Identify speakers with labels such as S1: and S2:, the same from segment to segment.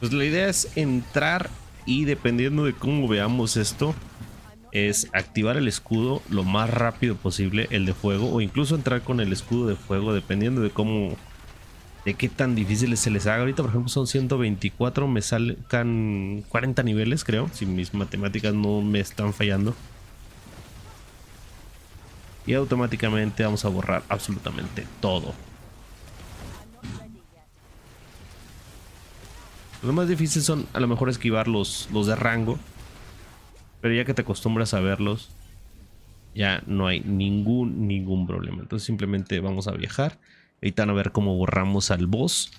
S1: Pues la idea es entrar y dependiendo de cómo veamos esto, es activar el escudo lo más rápido posible, el de fuego, o incluso entrar con el escudo de fuego, dependiendo de cómo, de qué tan difíciles se les haga. Ahorita, por ejemplo, son 124, me salgan 40 niveles, creo, si mis matemáticas no me están fallando. Y automáticamente vamos a borrar absolutamente todo. Lo más difícil son a lo mejor esquivar los, los de rango. Pero ya que te acostumbras a verlos, ya no hay ningún, ningún problema. Entonces simplemente vamos a viajar. Ahorita van a ver cómo borramos al boss.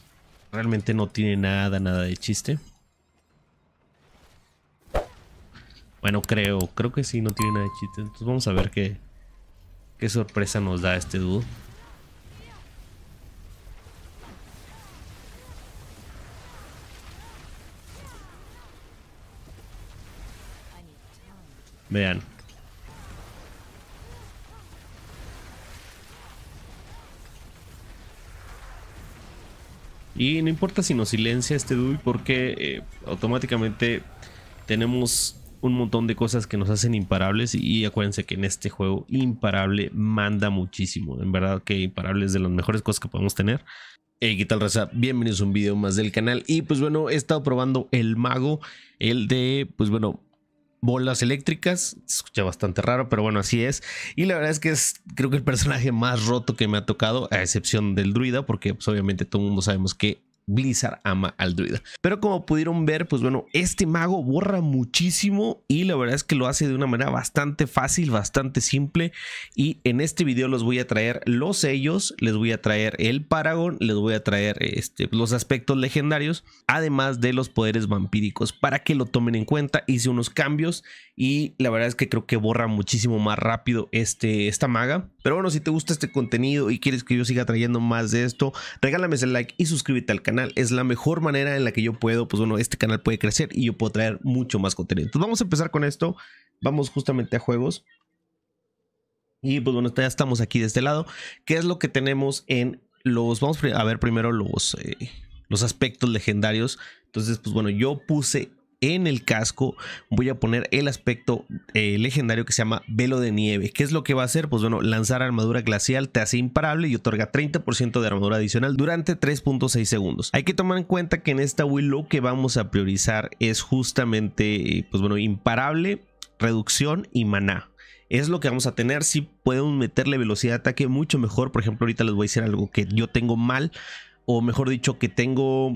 S1: Realmente no tiene nada, nada de chiste. Bueno, creo, creo que sí, no tiene nada de chiste. Entonces vamos a ver qué, qué sorpresa nos da este dudo. Vean. Y no importa si nos silencia este dude porque eh, automáticamente tenemos un montón de cosas que nos hacen imparables y, acuérdense que en este juego imparable manda muchísimo. En verdad que imparable es de las mejores cosas que podemos tener. Hey, ¿qué tal raza? Bienvenidos a un video más del canal y pues bueno, he estado probando el mago, el de pues bueno, bolas eléctricas. Se escucha bastante raro, pero bueno, así es. Y la verdad es que es, creo que el personaje más roto que me ha tocado, a excepción del druida, porque pues, obviamente todo el mundo sabemos que Blizzard ama al druida. Pero como pudieron ver, pues bueno, este mago borra muchísimo y la verdad es que lo hace de una manera bastante fácil, bastante simple. Y en este video los voy a traer los sellos, les voy a traer el paragón, les voy a traer este, los aspectos legendarios, además de los poderes vampíricos, para que lo tomen en cuenta. Hice unos cambios y la verdad es que creo que borra muchísimo más rápido este, esta maga. Pero bueno, si te gusta este contenido y quieres que yo siga trayendo más de esto, regálame ese like y suscríbete al canal es la mejor manera en la que yo puedo, pues bueno, este canal puede crecer y yo puedo traer mucho más contenido. Entonces vamos a empezar con esto. Vamos justamente a juegos. Y pues bueno, ya estamos aquí de este lado. ¿Qué es lo que tenemos en los... Vamos a ver primero los, eh, los aspectos legendarios. Entonces, pues bueno, yo puse en el casco voy a poner el aspecto eh, legendario que se llama Velo de Nieve. ¿Qué es lo que va a hacer? Pues bueno, lanzar armadura glacial te hace imparable y otorga 30% de armadura adicional durante 3.6 segundos. Hay que tomar en cuenta que en esta Wii lo que vamos a priorizar es justamente, pues bueno, imparable, reducción y maná es lo que vamos a tener. Si podemos meterle velocidad de ataque mucho mejor. Por ejemplo, ahorita les voy a decir algo que yo tengo mal o mejor dicho, que tengo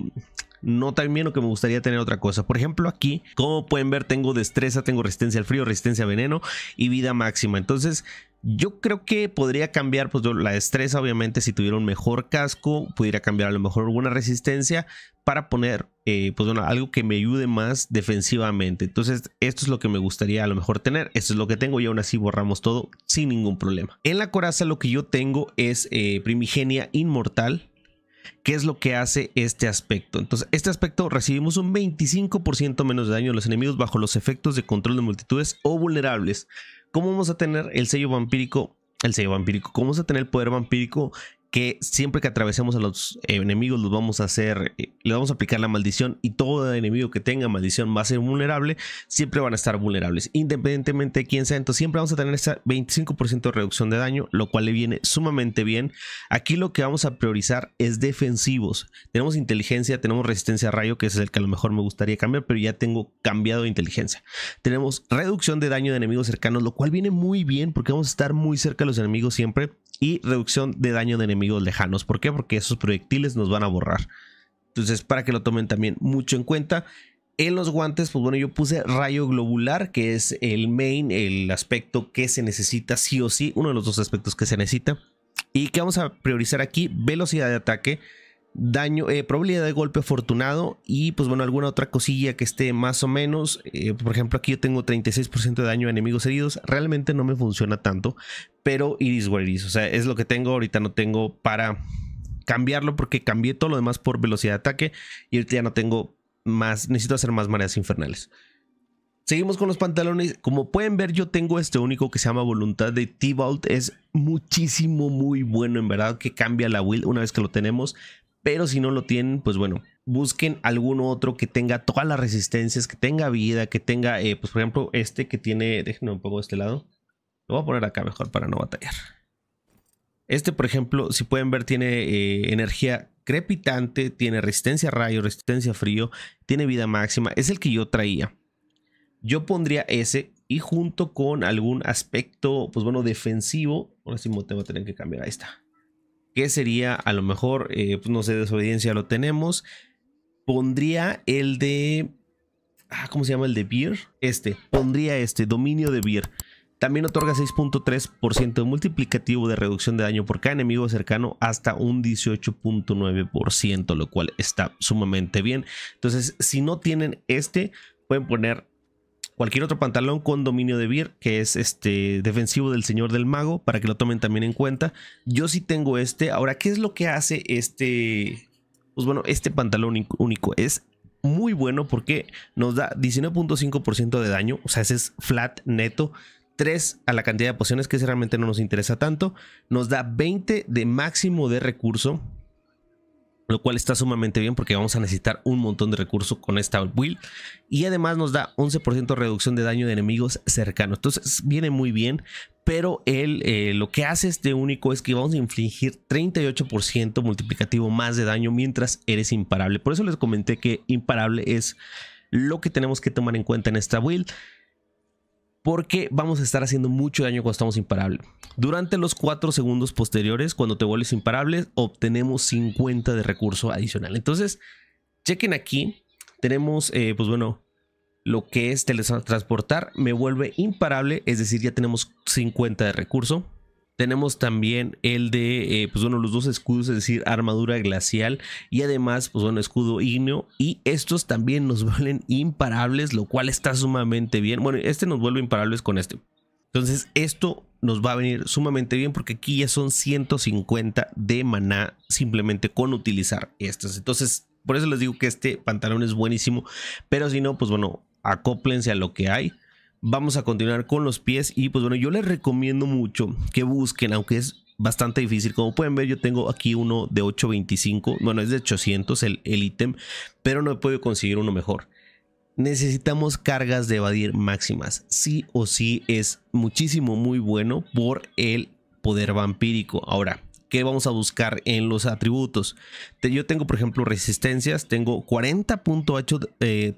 S1: no tan bien o que me gustaría tener otra cosa. Por ejemplo, aquí, como pueden ver, tengo destreza, tengo resistencia al frío, resistencia a veneno y vida máxima. Entonces, yo creo que podría cambiar pues, la destreza, obviamente, si tuviera un mejor casco, pudiera cambiar a lo mejor alguna resistencia para poner eh, pues, algo que me ayude más defensivamente. Entonces, esto es lo que me gustaría a lo mejor tener, esto es lo que tengo y aún así borramos todo sin ningún problema. En la coraza lo que yo tengo es eh, primigenia inmortal, ¿Qué es lo que hace este aspecto? Entonces, este aspecto recibimos un 25% menos de daño a los enemigos bajo los efectos de control de multitudes o vulnerables. ¿Cómo vamos a tener el sello vampírico? El sello vampírico. ¿Cómo vamos a tener el poder vampírico que siempre que atravesemos a los enemigos los vamos a hacer, eh, le vamos a aplicar la maldición y todo enemigo que tenga maldición va a ser vulnerable, siempre van a estar vulnerables, independientemente de quién sea, entonces siempre vamos a tener esta 25% de reducción de daño, lo cual le viene sumamente bien. Aquí lo que vamos a priorizar es defensivos, tenemos inteligencia, tenemos resistencia a rayo, que es el que a lo mejor me gustaría cambiar, pero ya tengo cambiado de inteligencia. Tenemos reducción de daño de enemigos cercanos, lo cual viene muy bien porque vamos a estar muy cerca de los enemigos siempre y reducción de daño de enemigos amigos lejanos. ¿Por qué? Porque esos proyectiles nos van a borrar. Entonces, para que lo tomen también mucho en cuenta. En los guantes, pues bueno, yo puse rayo globular, que es el main, el aspecto que se necesita sí o sí, uno de los dos aspectos que se necesita. Y que vamos a priorizar aquí, velocidad de ataque, daño, eh, probabilidad de golpe afortunado y pues bueno, alguna otra cosilla que esté más o menos. Eh, por ejemplo, aquí yo tengo 36% de daño a enemigos heridos. Realmente no me funciona tanto, pero iris Warriors, O sea, es lo que tengo. Ahorita no tengo para cambiarlo porque cambié todo lo demás por velocidad de ataque y ahorita ya no tengo más, necesito hacer más mareas infernales. Seguimos con los pantalones. Como pueden ver, yo tengo este único que se llama Voluntad de T-Vault. Es muchísimo, muy bueno, en verdad, que cambia la will una vez que lo tenemos. Pero si no lo tienen, pues bueno, busquen algún otro que tenga todas las resistencias, que tenga vida, que tenga, eh, pues por ejemplo, este que tiene, déjenme un poco de este lado. Lo voy a poner acá mejor para no batallar. Este, por ejemplo, si pueden ver, tiene eh, energía crepitante, tiene resistencia a rayo, resistencia a frío, tiene vida máxima. Es el que yo traía. Yo pondría ese y junto con algún aspecto, pues bueno, defensivo. Ahora sí me tengo que tener que cambiar. Ahí está que sería a lo mejor, eh, pues, no sé, desobediencia lo tenemos. Pondría el de... Ah, ¿Cómo se llama el de Beer? Este, pondría este, dominio de Beer. También otorga 6.3% multiplicativo de reducción de daño por cada enemigo cercano hasta un 18.9%, lo cual está sumamente bien. Entonces, si no tienen este, pueden poner cualquier otro pantalón con dominio de Vir, que es este defensivo del Señor del Mago, para que lo tomen también en cuenta. Yo sí tengo este. Ahora, ¿qué es lo que hace este? Pues bueno, este pantalón único es muy bueno porque nos da 19.5% de daño, o sea, ese es flat neto. 3 a la cantidad de pociones que realmente no nos interesa tanto. Nos da 20 de máximo de recurso lo cual está sumamente bien porque vamos a necesitar un montón de recursos con esta build y además nos da 11% reducción de daño de enemigos cercanos entonces viene muy bien pero él eh, lo que hace este único es que vamos a infligir 38% multiplicativo más de daño mientras eres imparable por eso les comenté que imparable es lo que tenemos que tomar en cuenta en esta build porque vamos a estar haciendo mucho daño cuando estamos imparables. Durante los 4 segundos posteriores, cuando te vuelves imparable, obtenemos 50 de recurso adicional. Entonces, chequen aquí, tenemos, eh, pues bueno, lo que es teletransportar, me vuelve imparable, es decir, ya tenemos 50 de recurso. Tenemos también el de, eh, pues bueno, los dos escudos, es decir, armadura glacial y además, pues bueno, escudo ígneo. Y estos también nos vuelven imparables, lo cual está sumamente bien. Bueno, este nos vuelve imparables con este. Entonces, esto nos va a venir sumamente bien porque aquí ya son 150 de maná simplemente con utilizar estos. Entonces, por eso les digo que este pantalón es buenísimo. Pero si no, pues bueno, acóplense a lo que hay. Vamos a continuar con los pies y pues bueno, yo les recomiendo mucho que busquen, aunque es bastante difícil. Como pueden ver, yo tengo aquí uno de 825. Bueno, es de 800 el ítem, pero no he podido conseguir uno mejor. Necesitamos cargas de evadir máximas. Sí o sí es muchísimo muy bueno por el poder vampírico. Ahora, que vamos a buscar en los atributos. Yo tengo, por ejemplo, resistencias, tengo 40.8% eh,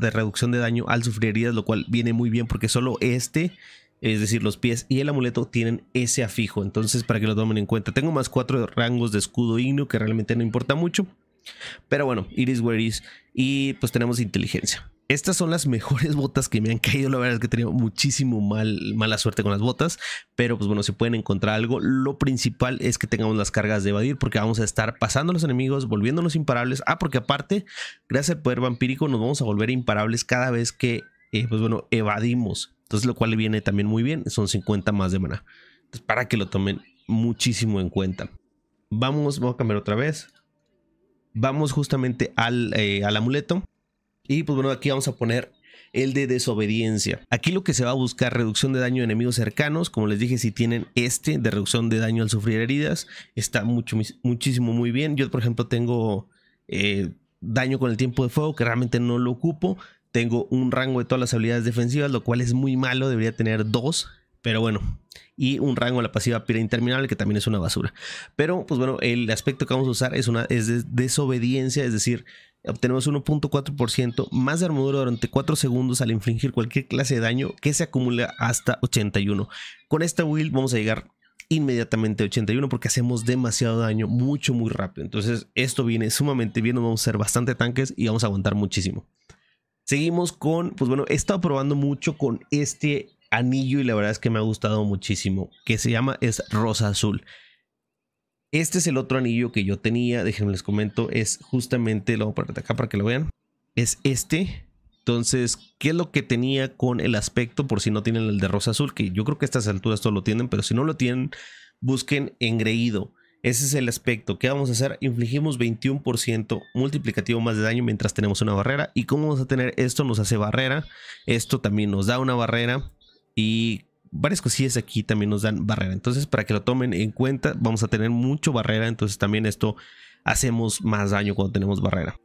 S1: de, reducción de daño al sufrir heridas, lo cual viene muy bien porque solo este, es decir, los pies y el amuleto tienen ese afijo. Entonces, para que lo tomen en cuenta, tengo más cuatro rangos de escudo igno que realmente no importa mucho. Pero bueno, Iris Where Is. Y pues tenemos inteligencia. Estas son las mejores botas que me han caído. La verdad es que he tenido muchísimo mal, mala suerte con las botas. Pero pues bueno, se pueden encontrar algo. Lo principal es que tengamos las cargas de evadir. Porque vamos a estar pasando a los enemigos, volviéndonos imparables. Ah, porque aparte, gracias al poder vampírico, nos vamos a volver imparables cada vez que, eh, pues bueno, evadimos. Entonces, lo cual le viene también muy bien. Son 50 más de mana Entonces, para que lo tomen muchísimo en cuenta. Vamos, vamos a cambiar otra vez. Vamos justamente al eh, amuleto y pues bueno, aquí vamos a poner el de desobediencia. Aquí lo que se va a buscar reducción de daño de enemigos cercanos, como les dije, si tienen este de reducción de daño al sufrir heridas, está mucho, muchísimo muy bien. Yo por ejemplo tengo eh, daño con el tiempo de fuego, que realmente no lo ocupo. Tengo un rango de todas las habilidades defensivas, lo cual es muy malo, debería tener dos, pero bueno. Y un rango de la pasiva pira interminable, que también es una basura. Pero, pues bueno, el aspecto que vamos a usar es, una, es desobediencia, es decir, obtenemos 1.4% más de armadura durante 4 segundos al infligir cualquier clase de daño que se acumula hasta 81. Con esta build vamos a llegar inmediatamente a 81 porque hacemos demasiado daño mucho muy rápido. Entonces esto viene sumamente bien, vamos a ser bastante tanques y vamos a aguantar muchísimo. Seguimos con, pues bueno, he estado probando mucho con este anillo y la verdad es que me ha gustado muchísimo, que se llama es rosa azul. Este es el otro anillo que yo tenía, déjenme les comento, es justamente, lo voy a poner acá para que lo vean, es este. Entonces, ¿qué es lo que tenía con el aspecto? Por si no tienen el de rosa azul, que yo creo que a estas alturas todo lo tienen, pero si no lo tienen, busquen engreído. Ese es el aspecto. ¿Qué vamos a hacer? Infligimos 21% multiplicativo más de daño mientras tenemos una barrera. ¿Y cómo vamos a tener esto? Nos hace barrera. Esto también nos da una barrera. Y varias cosillas aquí también nos dan barrera. Entonces, para que lo tomen en cuenta, vamos a tener mucho barrera. Entonces, también esto hacemos más daño cuando tenemos barrera.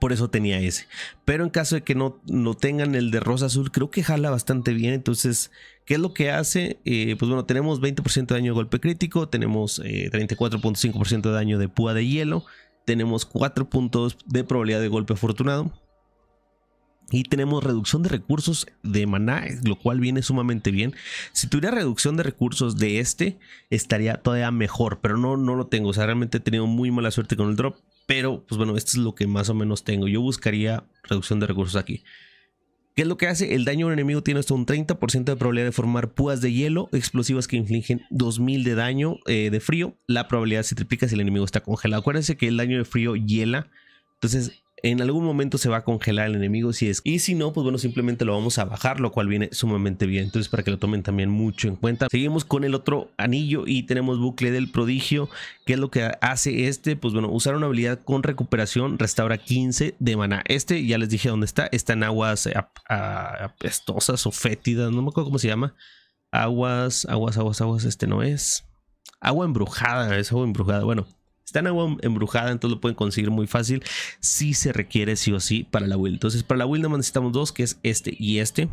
S1: Por eso tenía ese. Pero en caso de que no, no tengan el de rosa azul, creo que jala bastante bien. Entonces, ¿qué es lo que hace? Eh, pues bueno, tenemos 20% de daño de golpe crítico, tenemos 34.5% eh, de daño de púa de hielo, tenemos 4 puntos de probabilidad de golpe afortunado, y tenemos reducción de recursos de maná, lo cual viene sumamente bien. Si tuviera reducción de recursos de este, estaría todavía mejor, pero no, no lo tengo. O sea, realmente he tenido muy mala suerte con el drop. Pero, pues bueno, esto es lo que más o menos tengo. Yo buscaría reducción de recursos aquí. ¿Qué es lo que hace? El daño a un enemigo tiene hasta un 30% de probabilidad de formar púas de hielo, explosivas que infligen 2000 de daño eh, de frío. La probabilidad se triplica si el enemigo está congelado. Acuérdense que el daño de frío hiela. Entonces, en algún momento se va a congelar el enemigo si es. Y si no, pues bueno, simplemente lo vamos a bajar, lo cual viene sumamente bien. Entonces, para que lo tomen también mucho en cuenta. Seguimos con el otro anillo y tenemos bucle del prodigio. ¿Qué es lo que hace este? Pues bueno, usar una habilidad con recuperación, restaura 15 de mana. Este ya les dije dónde está. Está en aguas eh, apestosas o fétidas, no me acuerdo cómo se llama. Aguas, aguas, aguas, aguas. Este no es. Agua embrujada, es agua embrujada. Bueno, Está en agua embrujada, entonces lo pueden conseguir muy fácil. Si se requiere sí o sí para la build. Entonces para la build nomás necesitamos dos, que es este y este.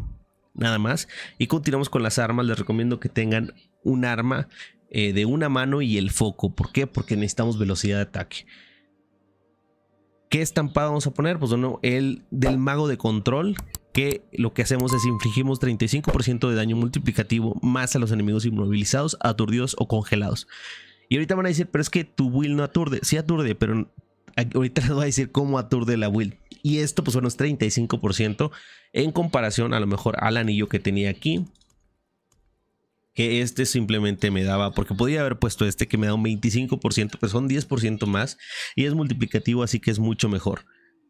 S1: Nada más. Y continuamos con las armas. Les recomiendo que tengan un arma eh, de una mano y el foco. ¿Por qué? Porque necesitamos velocidad de ataque. ¿Qué estampado vamos a poner? Pues bueno, el del mago de control, que lo que hacemos es infligimos 35% de daño multiplicativo más a los enemigos inmovilizados, aturdidos o congelados. Y ahorita van a decir, pero es que tu Will no aturde. Sí aturde, pero ahorita les voy a decir cómo aturde la Will. Y esto pues bueno es 35% en comparación a lo mejor al anillo que tenía aquí. Que este simplemente me daba, porque podía haber puesto este que me da un 25%, pero son 10% más. Y es multiplicativo, así que es mucho mejor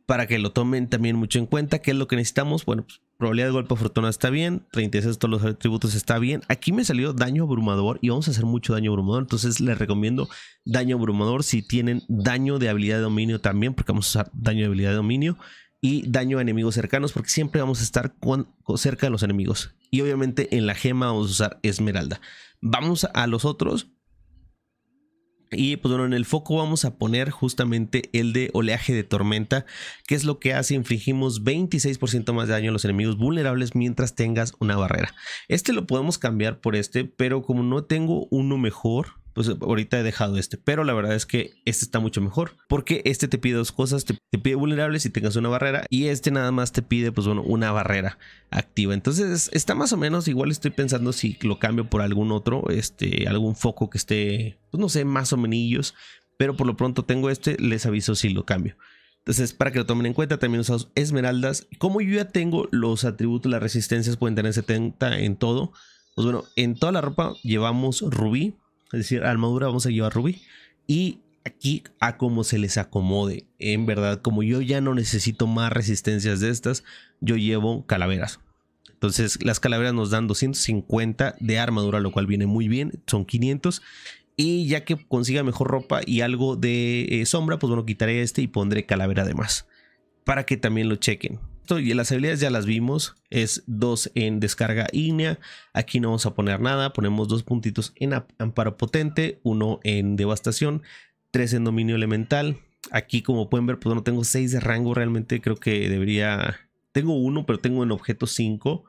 S1: para que lo tomen también mucho en cuenta. ¿Qué es lo que necesitamos? Bueno, pues, probabilidad de golpe de fortuna está bien, 36 todos los atributos está bien. Aquí me salió daño abrumador y vamos a hacer mucho daño abrumador, entonces les recomiendo daño abrumador si tienen daño de habilidad de dominio también, porque vamos a usar daño de habilidad de dominio y daño a enemigos cercanos, porque siempre vamos a estar cerca de los enemigos. Y obviamente en la gema vamos a usar esmeralda. Vamos a los otros y pues bueno, en el foco vamos a poner justamente el de oleaje de tormenta, que es lo que hace infligimos 26% más de daño a los enemigos vulnerables mientras tengas una barrera. Este lo podemos cambiar por este, pero como no tengo uno mejor, pues ahorita he dejado este, pero la verdad es que este está mucho mejor porque este te pide dos cosas, te, pide vulnerables y tengas una barrera y este nada más te pide pues bueno una barrera activa. Entonces está más o menos, igual estoy pensando si lo cambio por algún otro, este, algún foco que esté, pues no sé, más o menos, pero por lo pronto tengo este, les aviso si lo cambio. Entonces, para que lo tomen en cuenta, también usamos esmeraldas. Como yo ya tengo los atributos, las resistencias pueden tener 70 en todo. Pues bueno, en toda la ropa llevamos rubí, es decir, armadura vamos a llevar rubí y aquí a como se les acomode. En verdad, como yo ya no necesito más resistencias de estas, yo llevo calaveras. Entonces las calaveras nos dan 250 de armadura, lo cual viene muy bien, son 500. Y ya que consiga mejor ropa y algo de eh, sombra, pues bueno, quitaré este y pondré calavera además Para que también lo chequen y las habilidades ya las vimos. Es 2 en descarga ígnea. Aquí no vamos a poner nada. Ponemos dos puntitos en amparo potente. Uno en devastación. 3 en dominio elemental. Aquí como pueden ver pues no tengo 6 de rango. Realmente creo que debería... Tengo uno pero tengo en objeto 5.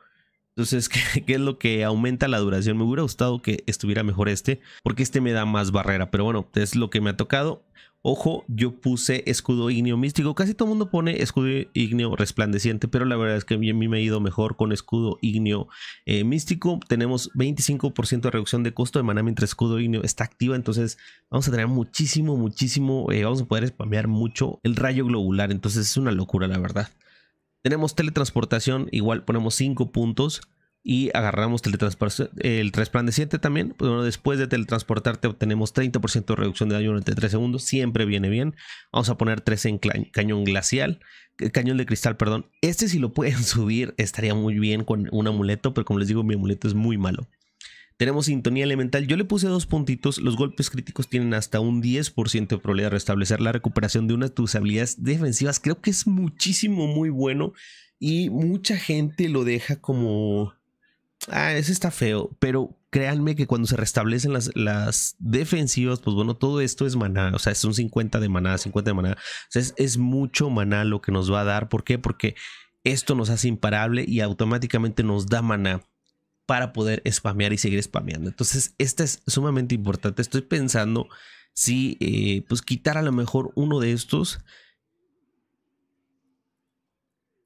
S1: Entonces, ¿qué, es lo que aumenta la duración? Me hubiera gustado que estuviera mejor este, porque este me da más barrera, pero bueno, es lo que me ha tocado. Ojo, yo puse escudo igneo místico. Casi todo el mundo pone escudo igneo resplandeciente, pero la verdad es que a mí me ha ido mejor con escudo igneo eh, místico. Tenemos 25% de reducción de costo de maná mientras escudo igneo está activa. Entonces vamos a tener muchísimo, muchísimo. Eh, vamos a poder spamear mucho el rayo globular. Entonces es una locura, la verdad. Tenemos teletransportación, igual ponemos 5 puntos y agarramos el resplandeciente también. Pues después de teletransportarte obtenemos 30% de reducción de daño durante 3 segundos. Siempre viene bien. Vamos a poner 3 en cañón glacial. Eh, cañón de cristal, perdón. Este si lo pueden subir estaría muy bien con un amuleto, pero como les digo, mi amuleto es muy malo. Tenemos sintonía elemental. Yo le puse dos puntitos. Los golpes críticos tienen hasta un 10% de probabilidad de restablecer la recuperación de una de tus habilidades defensivas. Creo que es muchísimo, muy bueno. Y mucha gente lo deja como... Ah, ese está feo. Pero créanme que cuando se restablecen las, las defensivas, pues bueno, todo esto es maná. O sea, es un 50 de maná, 50 de maná. O sea, es, es mucho maná lo que nos va a dar. ¿Por qué? Porque esto nos hace imparable y automáticamente nos da maná para poder spamear y seguir spameando. Entonces, esta es sumamente importante. Estoy pensando si, eh, pues, quitar a lo mejor uno de estos.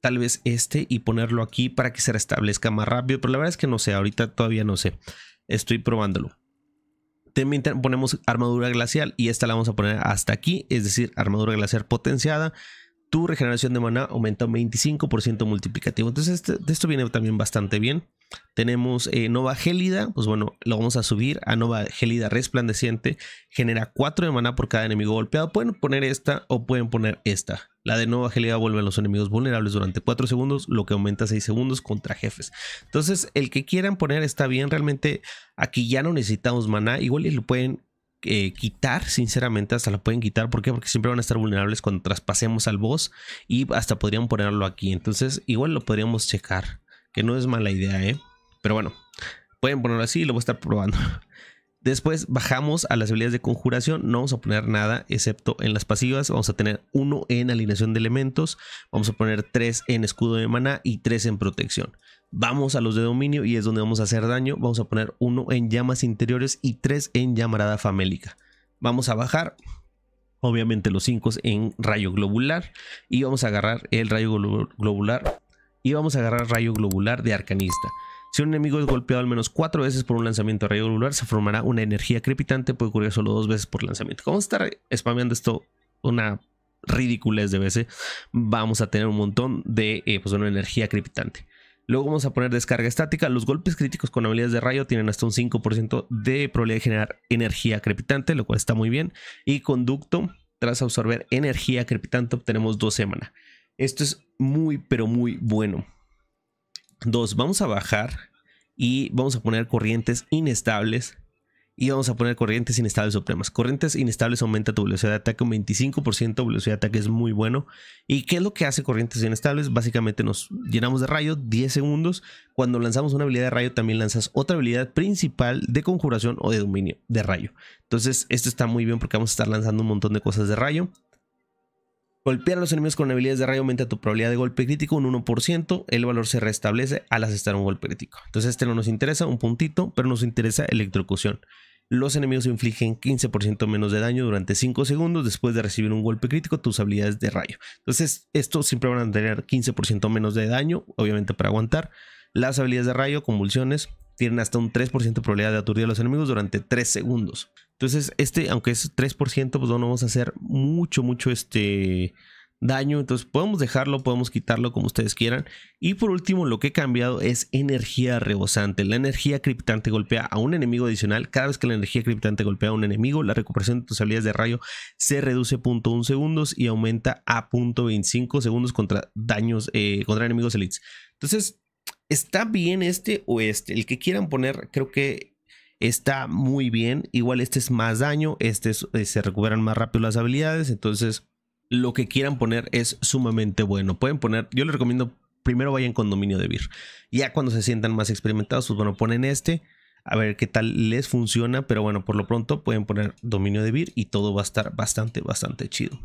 S1: Tal vez este y ponerlo aquí para que se restablezca más rápido. Pero la verdad es que no sé, ahorita todavía no sé. Estoy probándolo. También ponemos armadura glacial y esta la vamos a poner hasta aquí, es decir, armadura glacial potenciada tu regeneración de maná aumenta un 25% multiplicativo. Entonces, este, de esto viene también bastante bien. Tenemos eh, Nova Gélida, pues bueno, lo vamos a subir a Nova Gélida Resplandeciente. Genera 4 de maná por cada enemigo golpeado. Pueden poner esta o pueden poner esta. La de Nova Gélida vuelve a los enemigos vulnerables durante 4 segundos, lo que aumenta 6 segundos contra jefes. Entonces, el que quieran poner está bien. Realmente aquí ya no necesitamos maná. Igual y lo pueden eh, quitar, sinceramente, hasta lo pueden quitar. ¿Por qué? Porque siempre van a estar vulnerables cuando traspasemos al boss y hasta podrían ponerlo aquí. Entonces, igual lo podríamos checar, que no es mala idea, ¿eh? Pero bueno, pueden ponerlo así y lo voy a estar probando. Después bajamos a las habilidades de conjuración, no vamos a poner nada excepto en las pasivas, vamos a tener uno en alineación de elementos, vamos a poner tres en escudo de mana y tres en protección vamos a los de dominio y es donde vamos a hacer daño. Vamos a poner uno en llamas interiores y tres en llamarada famélica. Vamos a bajar, obviamente, los cinco en rayo globular y vamos a agarrar el rayo globular y vamos a agarrar rayo globular de arcanista. Si un enemigo es golpeado al menos cuatro veces por un lanzamiento de rayo globular, se formará una energía crepitante, puede ocurrir solo dos veces por lanzamiento. Vamos a estar spameando esto una ridiculez de veces. Vamos a tener un montón de eh, pues, una energía crepitante. Luego vamos a poner descarga estática. Los golpes críticos con habilidades de rayo tienen hasta un 5% de probabilidad de generar energía crepitante, lo cual está muy bien. Y conducto, tras absorber energía crepitante, obtenemos 2 semanas. Esto es muy, pero muy bueno. 2. Vamos a bajar y vamos a poner corrientes inestables y vamos a poner corrientes inestables supremas. Corrientes inestables aumenta tu velocidad de ataque un 25%, velocidad de ataque es muy bueno. ¿Y qué es lo que hace corrientes inestables? Básicamente nos llenamos de rayo 10 segundos. Cuando lanzamos una habilidad de rayo también lanzas otra habilidad principal de conjuración o de dominio de rayo. Entonces esto está muy bien porque vamos a estar lanzando un montón de cosas de rayo. Golpear a los enemigos con habilidades de rayo aumenta tu probabilidad de golpe crítico un 1%. El valor se restablece al asestar un golpe crítico. Entonces este no nos interesa, un puntito, pero nos interesa electrocución. Los enemigos infligen 15% menos de daño durante 5 segundos después de recibir un golpe crítico tus habilidades de rayo. Entonces estos siempre van a tener 15% menos de daño, obviamente para aguantar. Las habilidades de rayo, convulsiones, tienen hasta un 3% de probabilidad de aturdir a los enemigos durante 3 segundos. Entonces, este, aunque es 3%, pues no vamos a hacer mucho, mucho este daño. Entonces, podemos dejarlo, podemos quitarlo como ustedes quieran. Y por último, lo que he cambiado es energía rebosante. La energía criptante golpea a un enemigo adicional. Cada vez que la energía criptante golpea a un enemigo, la recuperación de tus habilidades de rayo se reduce a 0.1 segundos y aumenta a 0.25 segundos contra daños, eh, contra enemigos elites. Entonces, está bien este o este. El que quieran poner, creo que Está muy bien. Igual este es más daño. Este eh, se recuperan más rápido las habilidades. Entonces, lo que quieran poner es sumamente bueno. Pueden poner, yo les recomiendo, primero vayan con dominio de Vir. Ya cuando se sientan más experimentados, pues bueno, ponen este. A ver qué tal les funciona. Pero bueno, por lo pronto pueden poner dominio de Vir y todo va a estar bastante, bastante chido.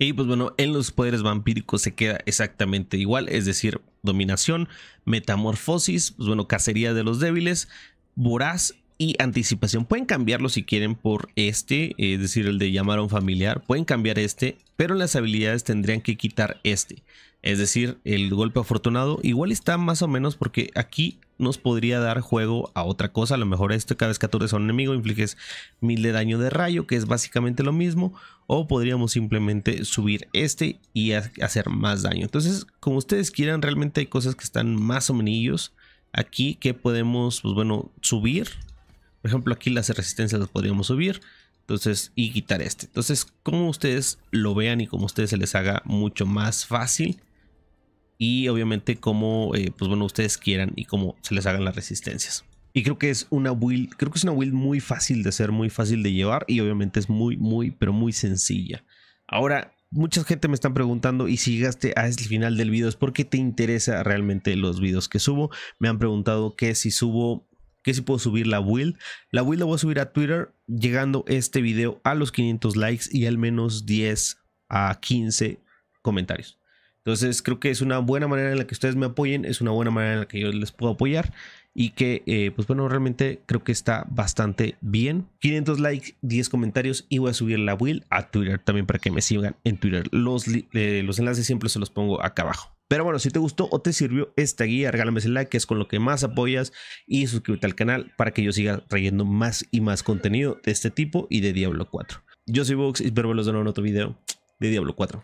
S1: Y pues bueno, en los poderes vampíricos se queda exactamente igual, es decir, dominación, metamorfosis, pues bueno, cacería de los débiles, voraz y anticipación. Pueden cambiarlo si quieren por este, es decir, el de llamar a un familiar. Pueden cambiar este, pero las habilidades tendrían que quitar este. Es decir, el golpe afortunado igual está más o menos porque aquí nos podría dar juego a otra cosa. A lo mejor este cada vez que aturdes a un enemigo infliges mil de daño de rayo, que es básicamente lo mismo. O podríamos simplemente subir este y hacer más daño. Entonces, como ustedes quieran, realmente hay cosas que están más o menos aquí que podemos, pues bueno, subir. Por ejemplo, aquí las resistencias las podríamos subir. Entonces, y quitar este. Entonces, como ustedes lo vean y como ustedes se les haga mucho más fácil. Y obviamente como, eh, pues bueno, ustedes quieran y como se les hagan las resistencias. Y creo que es una build, creo que es una build muy fácil de hacer, muy fácil de llevar y obviamente es muy, muy, pero muy sencilla. Ahora, mucha gente me están preguntando y si llegaste el final del video es porque te interesa realmente los videos que subo. Me han preguntado que si subo, que si puedo subir la build. La build la voy a subir a Twitter llegando este video a los 500 likes y al menos 10 a 15 comentarios. Entonces creo que es una buena manera en la que ustedes me apoyen, es una buena manera en la que yo les puedo apoyar y que, eh, pues bueno, realmente creo que está bastante bien. 500 likes, 10 comentarios y voy a subir la Will a Twitter también para que me sigan en Twitter. Los, eh, los enlaces siempre se los pongo acá abajo. Pero bueno, si te gustó o te sirvió esta guía, regálame ese like, que es con lo que más apoyas, y suscríbete al canal para que yo siga trayendo más y más contenido de este tipo y de Diablo 4. Yo soy Vox y espero verlos de en otro video de Diablo 4.